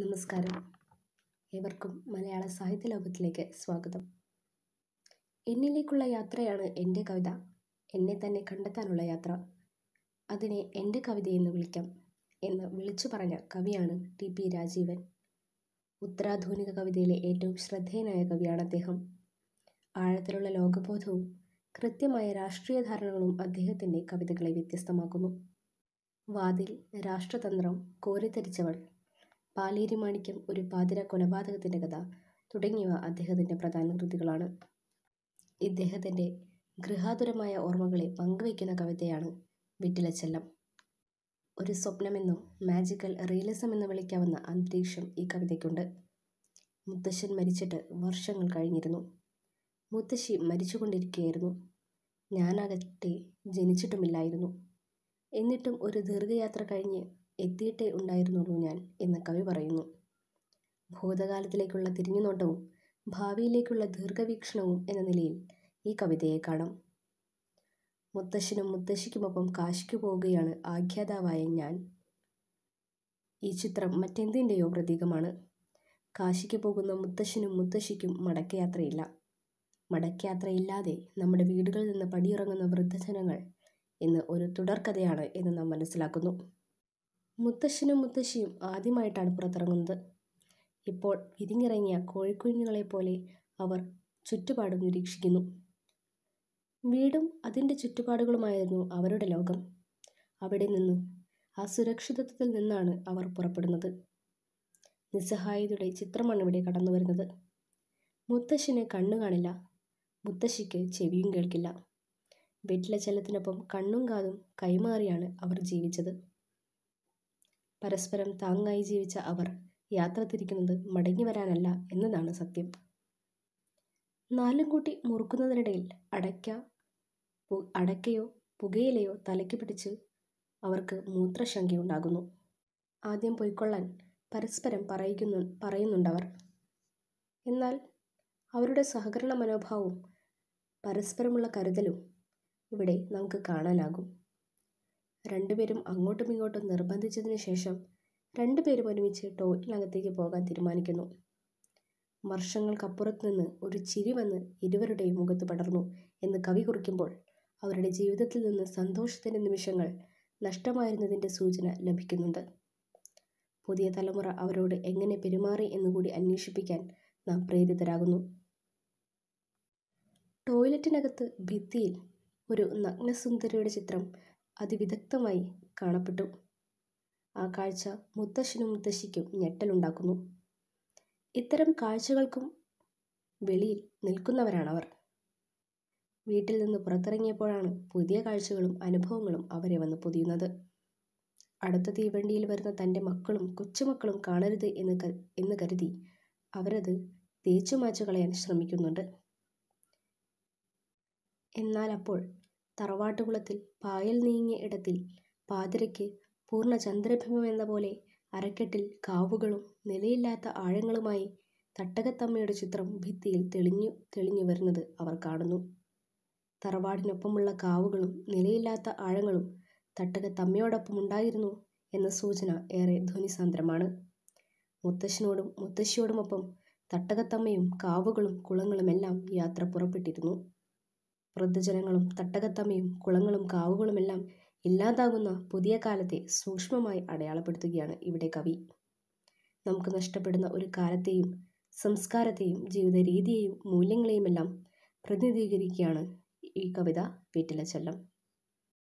നമസ്കാരം ഏവർക്കും മലയാള സാഹിത്യ ലോകത്തിലേക്ക് സ്വാഗതം എന്നിലേക്കുള്ള യാത്രയാണ് എൻ്റെ കവിത എന്നെ തന്നെ കണ്ടെത്താനുള്ള യാത്ര അതിനെ എൻ്റെ കവിതയെന്ന് വിളിക്കാം എന്ന് വിളിച്ചു പറഞ്ഞ കവിയാണ് ടി പി രാജീവൻ ഉത്തരാധുനിക കവിതയിലെ ഏറ്റവും ശ്രദ്ധേയനായ കവിയാണ് അദ്ദേഹം ആഴത്തിലുള്ള ലോകബോധവും കൃത്യമായ രാഷ്ട്രീയ ധാരണകളും അദ്ദേഹത്തിൻ്റെ കവിതകളെ വ്യത്യസ്തമാക്കുന്നു വാതിൽ രാഷ്ട്രതന്ത്രം കോരിത്തരിച്ചവൾ പാലേരി മാണിക്യം ഒരു പാതിര കൊലപാതകത്തിൻ്റെ കഥ തുടങ്ങിയവ അദ്ദേഹത്തിൻ്റെ പ്രധാന കൃതികളാണ് ഇദ്ദേഹത്തിൻ്റെ ഗൃഹാതുരമായ ഓർമ്മകളെ പങ്കുവയ്ക്കുന്ന കവിതയാണ് വിട്ടിലച്ചെല്ലം ഒരു സ്വപ്നമെന്നും മാജിക്കൽ റിയലിസം എന്ന് വിളിക്കാവുന്ന അന്തരീക്ഷം ഈ കവിതയ്ക്കുണ്ട് മുത്തശ്ശൻ മരിച്ചിട്ട് വർഷങ്ങൾ കഴിഞ്ഞിരുന്നു മുത്തശ്ശി മരിച്ചുകൊണ്ടിരിക്കുകയായിരുന്നു ഞാനാകട്ടെ ജനിച്ചിട്ടുമില്ലായിരുന്നു എന്നിട്ടും ഒരു ദീർഘയാത്ര കഴിഞ്ഞ് എത്തിയിട്ടേ ഉണ്ടായിരുന്നുള്ളൂ ഞാൻ എന്ന് കവി പറയുന്നു ഭൂതകാലത്തിലേക്കുള്ള തിരിഞ്ഞുനോട്ടവും ഭാവിയിലേക്കുള്ള ദീർഘവീക്ഷണവും എന്ന നിലയിൽ ഈ കവിതയെ കാണാം മുത്തശ്ശനും മുത്തശ്ശിക്കുമൊപ്പം കാശിക്ക് പോവുകയാണ് ആഖ്യാതാവായ ഞാൻ ഈ ചിത്രം മറ്റെന്തിൻ്റെയോ പ്രതീകമാണ് കാശിക്ക് പോകുന്ന മുത്തശ്ശനും മുത്തശ്ശിക്കും മടക്കയാത്രയില്ല മടക്കയാത്രയില്ലാതെ നമ്മുടെ വീടുകളിൽ നിന്ന് പടിയിറങ്ങുന്ന വൃദ്ധജനങ്ങൾ ഇന്ന് ഒരു തുടർക്കഥയാണ് എന്ന് നാം മനസ്സിലാക്കുന്നു മുത്തശ്ശനും മുത്തശ്ശിയും ആദ്യമായിട്ടാണ് പുറത്തിറങ്ങുന്നത് ഇപ്പോൾ വിരിഞ്ഞിറങ്ങിയ പോലെ അവർ ചുറ്റുപാടും നിരീക്ഷിക്കുന്നു വീടും അതിൻ്റെ ചുറ്റുപാടുകളുമായിരുന്നു അവരുടെ ലോകം അവിടെ നിന്ന് ആ സുരക്ഷിതത്വത്തിൽ നിന്നാണ് അവർ പുറപ്പെടുന്നത് നിസ്സഹായതയുടെ ചിത്രമാണ് ഇവിടെ കടന്നു വരുന്നത് മുത്തശ്ശിന് കണ്ണു കാണില്ല മുത്തശ്ശിക്ക് ചെവിയും കേൾക്കില്ല വീട്ടിലെ ചെല്ലത്തിനൊപ്പം കണ്ണും കാതും കൈമാറിയാണ് അവർ ജീവിച്ചത് പരസ്പരം താങ്ങായി ജീവിച്ച അവർ യാത്ര തിരിക്കുന്നത് മടങ്ങിവരാനല്ല എന്നതാണ് സത്യം നാലും കൂട്ടി മുറുക്കുന്നതിനിടയിൽ അടയ്ക്ക അടയ്ക്കയോ പുകയിലയോ തലയ്ക്ക് പിടിച്ച് അവർക്ക് മൂത്രശങ്കയുണ്ടാകുന്നു ആദ്യം പൊയ്ക്കൊള്ളാൻ പരസ്പരം പറയിക്കുന്നു പറയുന്നുണ്ടവർ എന്നാൽ അവരുടെ സഹകരണ മനോഭാവവും പരസ്പരമുള്ള കരുതലും ഇവിടെ നമുക്ക് കാണാനാകും രണ്ടുപേരും അങ്ങോട്ടും ഇങ്ങോട്ടും നിർബന്ധിച്ചതിന് ശേഷം രണ്ടുപേരും ഒരുമിച്ച് ടോയ്ലറ്റിനകത്തേക്ക് പോകാൻ തീരുമാനിക്കുന്നു വർഷങ്ങൾക്കപ്പുറത്ത് നിന്ന് ഒരു ചിരി വന്ന് ഇരുവരുടെയും മുഖത്ത് പടർന്നു എന്ന് കവി കുറിക്കുമ്പോൾ അവരുടെ ജീവിതത്തിൽ നിന്ന് സന്തോഷത്തിൻ്റെ നിമിഷങ്ങൾ നഷ്ടമായിരുന്നതിൻ്റെ സൂചന ലഭിക്കുന്നുണ്ട് പുതിയ തലമുറ അവരോട് എങ്ങനെ പെരുമാറി എന്നുകൂടി അന്വേഷിപ്പിക്കാൻ നാം പ്രേരിതരാകുന്നു ടോയ്ലറ്റിനകത്ത് ഭിത്തിയിൽ ഒരു നഗ്നസുന്ദരിയുടെ ചിത്രം അതിവിദഗ്ധമായി കാണപ്പെട്ടു ആ കാഴ്ച മുത്തശ്ശനും മുത്തശ്ശിക്കും ഞെട്ടലുണ്ടാക്കുന്നു ഇത്തരം കാഴ്ചകൾക്കും വെളിയിൽ നിൽക്കുന്നവരാണവർ വീട്ടിൽ നിന്ന് പുറത്തിറങ്ങിയപ്പോഴാണ് പുതിയ കാഴ്ചകളും അനുഭവങ്ങളും അവരെ വന്ന് പൊതിയുന്നത് അടുത്ത തീവണ്ടിയിൽ വരുന്ന തൻ്റെ മക്കളും കൊച്ചുമക്കളും കാണരുത് എന്ന് എന്ന് കരുതി അവരത് തേച്ചു മാച്ചു കളയാൻ ശ്രമിക്കുന്നുണ്ട് എന്നാൽ അപ്പോൾ തറവാട്ടുകുളത്തിൽ പായൽ നീങ്ങിയ ഇടത്തിൽ പാതിരയ്ക്ക് പൂർണ്ണ ചന്ദ്രബിംബമെന്ന പോലെ അരക്കെട്ടിൽ കാവുകളും നിലയില്ലാത്ത ആഴങ്ങളുമായി തട്ടകത്തമ്മയുടെ ചിത്രം ഭിത്തിയിൽ തെളിഞ്ഞു തെളിഞ്ഞു വരുന്നത് അവർ കാണുന്നു. തറവാടിനൊപ്പമുള്ള കാവുകളും നിലയില്ലാത്ത ആഴങ്ങളും ഉണ്ടായിരുന്നു എന്ന സൂചന ഏറെ ധ്വനിസാന്ദ്രമാണ്. മുത്തശ്ശനോടും മുത്തശ്ശിയോടുമൊപ്പം തട്ടകത്തമ്മയും കാവുകളും കുളങ്ങളുമെല്ലാം യാത്ര പുറപ്പെട്ടിരുന്നു. വൃദ്ധജനങ്ങളും തട്ടകത്തമ്മയും കുളങ്ങളും കാവുകളുമെല്ലാം ഇല്ലാതാകുന്ന പുതിയ കാലത്തെ സൂക്ഷ്മമായി അടയാളപ്പെടുത്തുകയാണ് ഇവിടെ കവി നമുക്ക് നഷ്ടപ്പെടുന്ന ഒരു കാലത്തെയും സംസ്കാരത്തെയും ജീവിത രീതിയെയും മൂല്യങ്ങളെയുമെല്ലാം പ്രതിനിധീകരിക്കുകയാണ് ഈ കവിത വീട്ടിലെ ചെല്ലം